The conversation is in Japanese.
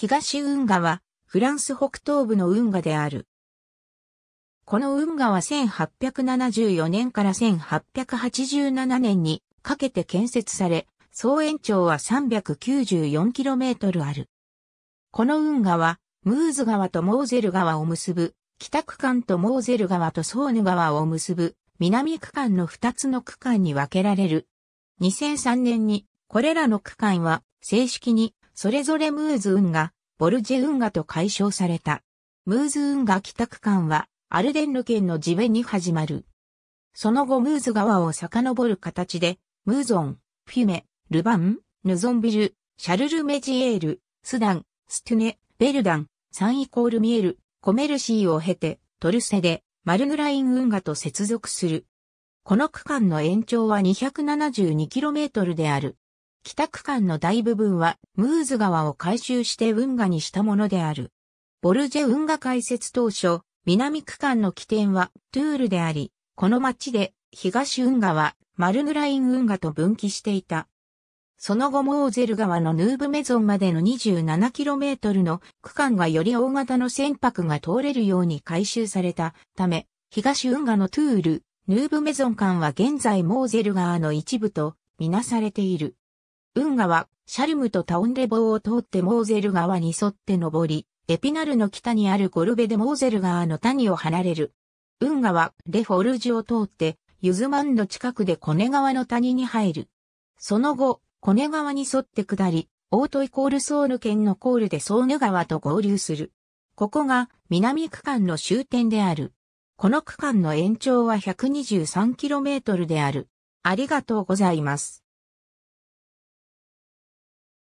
東運河は、フランス北東部の運河である。この運河は1874年から1887年にかけて建設され、総延長は 394km ある。この運河は、ムーズ川とモーゼル川を結ぶ、北区間とモーゼル川とソーヌ川を結ぶ、南区間の2つの区間に分けられる。2003年に、これらの区間は正式にそれぞれムーズ運河、ボルジェ運河と解消された。ムーズ運河北区間は、アルデンヌ県の地辺に始まる。その後ムーズ川を遡る形で、ムーゾン、フィメ、ルバン、ヌゾンビル、シャルルメジエール、スダン、ストゥネ、ベルダン、サンイコールミエル、コメルシーを経て、トルセで、マルヌライン運河と接続する。この区間の延長は 272km である。北区間の大部分はムーズ川を改修して運河にしたものである。ボルジェ運河開設当初、南区間の起点はトゥールであり、この町で東運河はマルヌライン運河と分岐していた。その後もオーゼル川のヌーブメゾンまでの 27km の区間がより大型の船舶が通れるように改修されたため、東運河のトゥール、ヌーブメゾン間は現在モーゼル川の一部とみなされている。運河は、シャルムとタオンデボを通ってモーゼル川に沿って登り、エピナルの北にあるゴルベでモーゼル川の谷を離れる。運河は、レフォルジュを通って、ユズマンの近くでコネ川の谷に入る。その後、コネ川に沿って下り、オートイコールソーヌ県のコールでソーヌ川と合流する。ここが南区間の終点である。この区間の延長は 123km である。ありがとうございます。